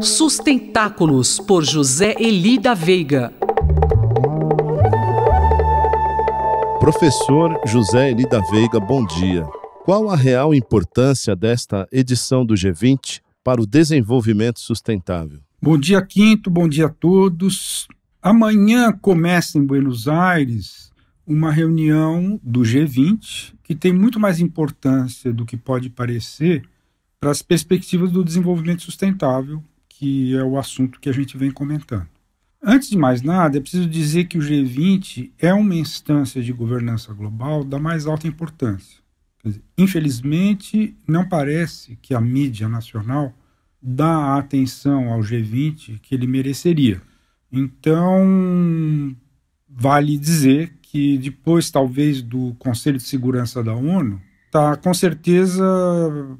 Sustentáculos por José Elida Veiga. Professor José Elida Veiga, bom dia. Qual a real importância desta edição do G20 para o desenvolvimento sustentável? Bom dia, Quinto, bom dia a todos. Amanhã começa em Buenos Aires uma reunião do G20 que tem muito mais importância do que pode parecer para as perspectivas do desenvolvimento sustentável, que é o assunto que a gente vem comentando. Antes de mais nada, é preciso dizer que o G20 é uma instância de governança global da mais alta importância. Dizer, infelizmente, não parece que a mídia nacional dá a atenção ao G20 que ele mereceria. Então, Vale dizer que depois, talvez, do Conselho de Segurança da ONU, está com certeza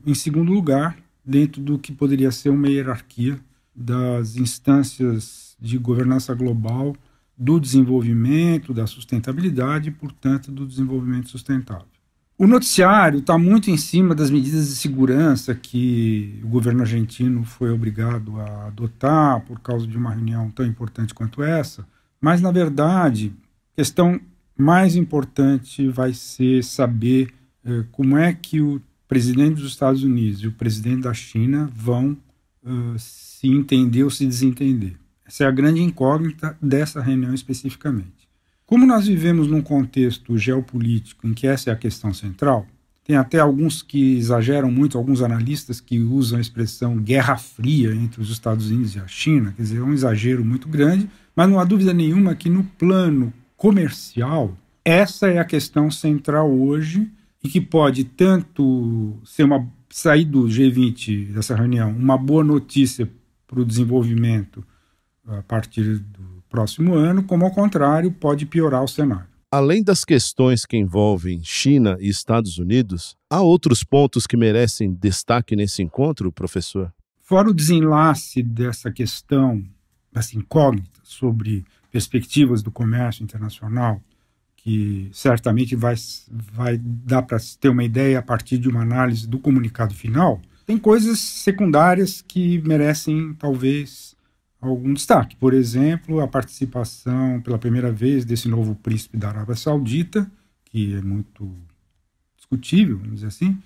em segundo lugar dentro do que poderia ser uma hierarquia das instâncias de governança global do desenvolvimento, da sustentabilidade e, portanto, do desenvolvimento sustentável. O noticiário está muito em cima das medidas de segurança que o governo argentino foi obrigado a adotar por causa de uma reunião tão importante quanto essa. Mas, na verdade, a questão mais importante vai ser saber eh, como é que o presidente dos Estados Unidos e o presidente da China vão uh, se entender ou se desentender. Essa é a grande incógnita dessa reunião especificamente. Como nós vivemos num contexto geopolítico em que essa é a questão central, tem até alguns que exageram muito, alguns analistas que usam a expressão guerra fria entre os Estados Unidos e a China, quer dizer, é um exagero muito grande, mas não há dúvida nenhuma que no plano comercial, essa é a questão central hoje e que pode tanto ser uma sair do G20 dessa reunião, uma boa notícia para o desenvolvimento ah, a partir do próximo ano, como ao contrário, pode piorar o cenário. Além das questões que envolvem China e Estados Unidos, há outros pontos que merecem destaque nesse encontro, professor? Fora o desenlace dessa questão essa incógnita sobre perspectivas do comércio internacional, que certamente vai, vai dar para ter uma ideia a partir de uma análise do comunicado final, tem coisas secundárias que merecem talvez algum destaque. Por exemplo, a participação pela primeira vez desse novo príncipe da Arábia Saudita, que é muito discutível, vamos dizer assim,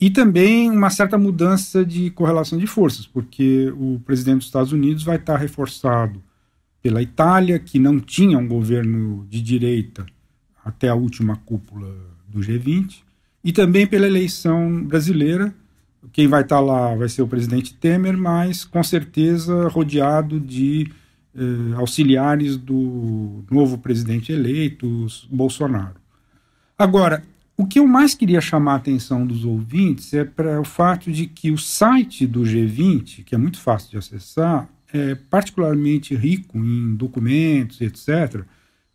e também uma certa mudança de correlação de forças, porque o presidente dos Estados Unidos vai estar reforçado pela Itália, que não tinha um governo de direita até a última cúpula do G20, e também pela eleição brasileira. Quem vai estar lá vai ser o presidente Temer, mas com certeza rodeado de eh, auxiliares do novo presidente eleito, Bolsonaro. Agora, o que eu mais queria chamar a atenção dos ouvintes é para o fato de que o site do G20, que é muito fácil de acessar, é particularmente rico em documentos, etc.,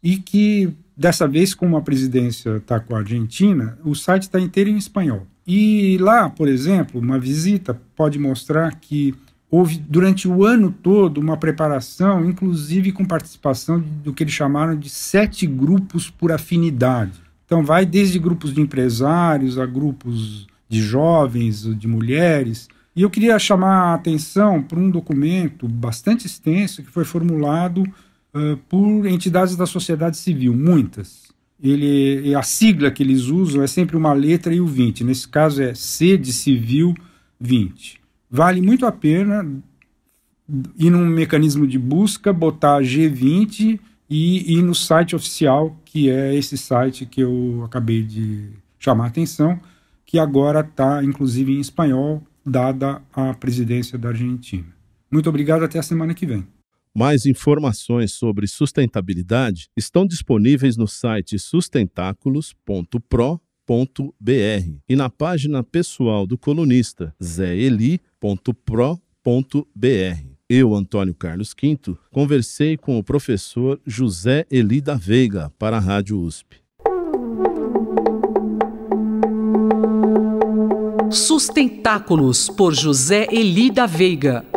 e que, dessa vez, como a presidência está com a Argentina, o site está inteiro em espanhol. E lá, por exemplo, uma visita pode mostrar que houve durante o ano todo uma preparação, inclusive com participação do que eles chamaram de sete grupos por afinidade. Então, vai desde grupos de empresários a grupos de jovens, de mulheres. E eu queria chamar a atenção para um documento bastante extenso que foi formulado uh, por entidades da sociedade civil, muitas. Ele, a sigla que eles usam é sempre uma letra e o 20. Nesse caso é C de Civil 20. Vale muito a pena ir num mecanismo de busca, botar G20 e, ir no site oficial, que é esse site que eu acabei de chamar a atenção, que agora está inclusive em espanhol, dada a presidência da Argentina. Muito obrigado, até a semana que vem. Mais informações sobre sustentabilidade estão disponíveis no site sustentáculos.pro.br e na página pessoal do colunista zeli.pro.br eu, Antônio Carlos Quinto, conversei com o professor José Elida Veiga para a Rádio USP. Sustentáculos por José Elida Veiga.